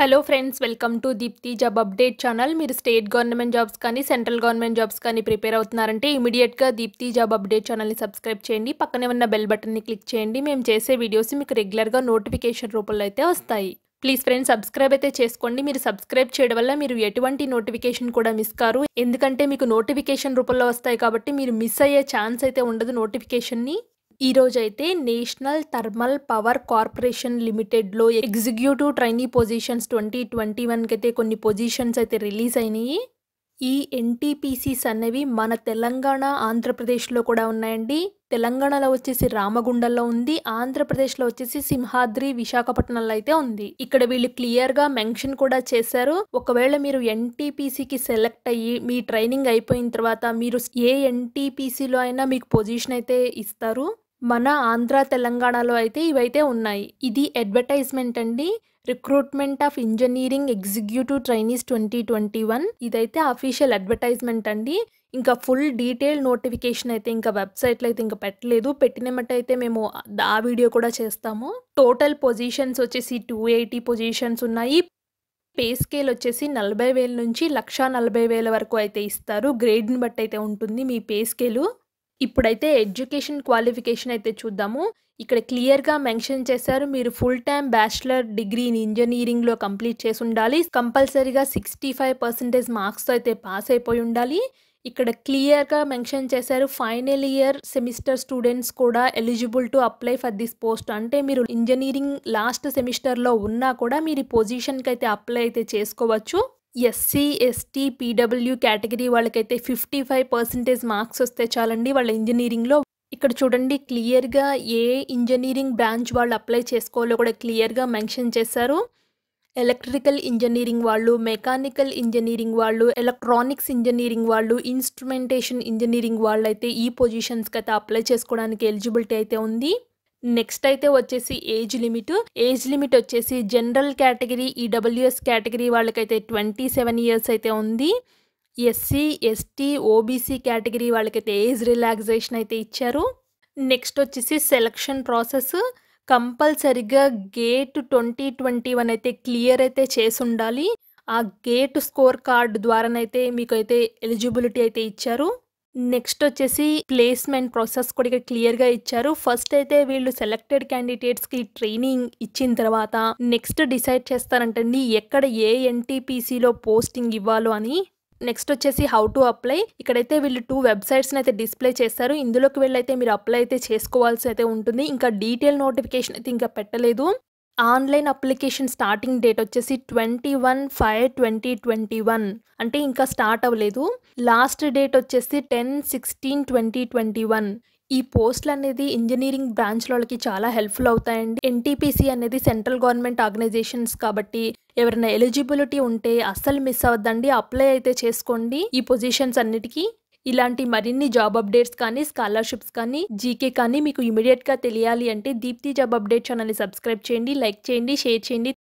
hello friends welcome to Deepti job update channel మీరు state government jobs కానీ central government jobs కానీ prepare అవుతున్నారంటే ఇమీడియట్గా దీప్తి జాబ్ అప్డేట్ ఛానల్ని సబ్స్క్రైబ్ చేయండి పక్కనే ఉన్న బెల్ బటన్ని క్లిక్ చేయండి మేము చేసే వీడియోస్ మీకు రెగ్యులర్గా నోటిఫికేషన్ రూపంలో అయితే వస్తాయి ప్లీజ్ ఫ్రెండ్స్ సబ్స్క్రైబ్ అయితే చేసుకోండి మీరు సబ్స్క్రైబ్ చేయడం వల్ల మీరు ఎటువంటి నోటిఫికేషన్ కూడా మిస్ కారు ఎందుకంటే మీకు నోటిఫికేషన్ రూపంలో వస్తాయి కాబట్టి మీరు మిస్ అయ్యే ఛాన్స్ అయితే ఉండదు నోటిఫికేషన్ని ఈరోజైతే నేషనల్ థర్మల్ పవర్ కార్పొరేషన్ లిమిటెడ్లో executive trainee positions twenty twenty వన్కి అయితే కొన్ని పొజిషన్స్ అయితే రిలీజ్ అయినాయి ఈ ఎన్టీపీసీస్ అనేవి మన తెలంగాణ ఆంధ్రప్రదేశ్లో కూడా ఉన్నాయండి తెలంగాణలో వచ్చేసి రామగుండంలో ఉంది ఆంధ్రప్రదేశ్లో వచ్చేసి సింహాద్రి విశాఖపట్నంలో అయితే ఉంది ఇక్కడ వీళ్ళు క్లియర్గా మెన్షన్ కూడా చేశారు ఒకవేళ మీరు ఎన్టీపీసీకి సెలెక్ట్ అయ్యి మీ ట్రైనింగ్ అయిపోయిన తర్వాత మీరు ఏ ఎన్టీపీసీలో అయినా మీకు పొజిషన్ అయితే ఇస్తారు మన ఆంధ్ర తెలంగాణలో అయితే ఇవైతే ఉన్నాయి ఇది అడ్వర్టైజ్మెంట్ అండి recruitment of engineering executive trainees twenty twenty one ఇదైతే అఫీషియల్ అడ్వర్టైజ్మెంట్ అండి ఇంకా ఫుల్ డీటెయిల్ నోటిఫికేషన్ అయితే ఇంకా వెబ్సైట్లో అయితే ఇంకా పెట్టలేదు అయితే మేము ఆ వీడియో కూడా చేస్తాము టోటల్ పొజిషన్స్ వచ్చేసి టూ ఎయిటీ పొజిషన్స్ ఉన్నాయి పే స్కేల్ వచ్చేసి నలభై వేల నుంచి లక్ష నలభై వేల వరకు అయితే ఇస్తారు గ్రేడ్ని బట్టి అయితే ఉంటుంది మీ పే స్కేలు ఇప్పుడైతే ఎడ్యుకేషన్ క్వాలిఫికేషన్ అయితే చూద్దాము ఇక్కడ క్లియర్గా మెన్షన్ చేశారు మీరు full time bachelor degree in ఇంజనీరింగ్లో కంప్లీట్ చేసి ఉండాలి కంపల్సరీగా సిక్స్టీ ఫైవ్ పర్సెంటేజ్ మార్క్స్తో అయితే పాస్ అయిపోయి ఉండాలి ఇక్కడ క్లియర్గా మెన్షన్ చేశారు ఫైనల్ ఇయర్ సెమిస్టర్ స్టూడెంట్స్ కూడా eligible to apply for this post అంటే మీరు ఇంజనీరింగ్ లాస్ట్ సెమిస్టర్లో ఉన్నా కూడా మీరు ఈ పొజిషన్కి అయితే అప్లై అయితే చేసుకోవచ్చు ఎస్సీ ఎస్టీ పీడబ్ల్యూ కేటగిరీ వాళ్ళకైతే ఫిఫ్టీ ఫైవ్ పర్సెంటేజ్ మార్క్స్ వస్తే చాలండి వాళ్ళ ఇంజనీరింగ్లో ఇక్కడ చూడండి క్లియర్గా ఏ ఇంజనీరింగ్ బ్రాంచ్ వాళ్ళు అప్లై చేసుకోవాలో కూడా క్లియర్గా మెన్షన్ చేశారు ఎలక్ట్రికల్ ఇంజనీరింగ్ వాళ్ళు మెకానికల్ ఇంజనీరింగ్ వాళ్ళు ఎలక్ట్రానిక్స్ ఇంజనీరింగ్ వాళ్ళు ఇన్స్ట్రుమెంటేషన్ ఇంజనీరింగ్ వాళ్ళు అయితే ఈ పొజిషన్స్కి అయితే అప్లై చేసుకోవడానికి ఎలిజిబిలిటీ అయితే ఉంది నెక్స్ట్ అయితే వచ్చేసి ఏజ్ లిమిట్ ఏజ్ లిమిట్ వచ్చేసి జనరల్ కేటగిరీ ఈడబ్ల్యూఎస్ కేటగిరీ వాళ్ళకైతే ట్వంటీ సెవెన్ ఇయర్స్ అయితే ఉంది ఎస్సీ ఎస్టీ ఓబీసీ కేటగిరీ వాళ్ళకైతే ఏజ్ రిలాక్సేషన్ అయితే ఇచ్చారు నెక్స్ట్ వచ్చేసి సెలక్షన్ ప్రాసెస్ కంపల్సరిగా గేట్ ట్వంటీ ట్వంటీ వన్ అయితే క్లియర్ అయితే చేసి ఉండాలి ఆ గేట్ స్కోర్ కార్డ్ ద్వారానైతే మీకైతే ఎలిజిబిలిటీ అయితే ఇచ్చారు నెక్స్ట్ వచ్చేసి ప్లేస్మెంట్ ప్రాసెస్ కూడా ఇక్కడ క్లియర్గా ఇచ్చారు ఫస్ట్ అయితే వీళ్ళు సెలెక్టెడ్ క్యాండిడేట్స్కి ట్రైనింగ్ ఇచ్చిన తర్వాత నెక్స్ట్ డిసైడ్ చేస్తారంటండి ఎక్కడ ఏ ఎన్టీపీసీలో పోస్టింగ్ ఇవ్వాలో అని నెక్స్ట్ వచ్చేసి హౌ టు అప్లై ఇక్కడైతే వీళ్ళు టూ వెబ్సైట్స్ని అయితే డిస్ప్లే చేస్తారు ఇందులోకి వెళ్ళైతే మీరు అప్లై అయితే చేసుకోవాల్సి అయితే ఉంటుంది ఇంకా డీటెయిల్ నోటిఫికేషన్ అయితే ఇంకా పెట్టలేదు ఆన్లైన్ అప్లికేషన్ స్టార్టింగ్ డేట్ వచ్చేసి twenty one five twenty twenty one అంటే ఇంకా స్టార్ట్ అవ్వలేదు లాస్ట్ డేట్ వచ్చేసి ten sixteen twenty twenty one ఈ పోస్టులు అనేది ఇంజనీరింగ్ బ్రాంచ్ వాళ్ళకి చాలా హెల్ప్ఫుల్ అవుతాయండి ఎన్టీపీసీ అనేది సెంట్రల్ గవర్నమెంట్ ఆర్గనైజేషన్స్ కాబట్టి ఎవరైనా ఎలిజిబిలిటీ ఉంటే అస్సలు మిస్ అవ్వద్దండి అప్లై అయితే చేసుకోండి ఈ పొజిషన్స్ అన్నిటికీ ఇలాంటి మరిన్ని జాబ్ అప్డేట్స్ కానీ స్కాలర్షిప్స్ కానీ జీకే కానీ మీకు ఇమీడియట్గా తెలియాలి అంటే దీప్తి జాబ్ అప్డేట్ ఛానల్ని సబ్స్క్రైబ్ చేయండి లైక్ చేయండి షేర్ చేయండి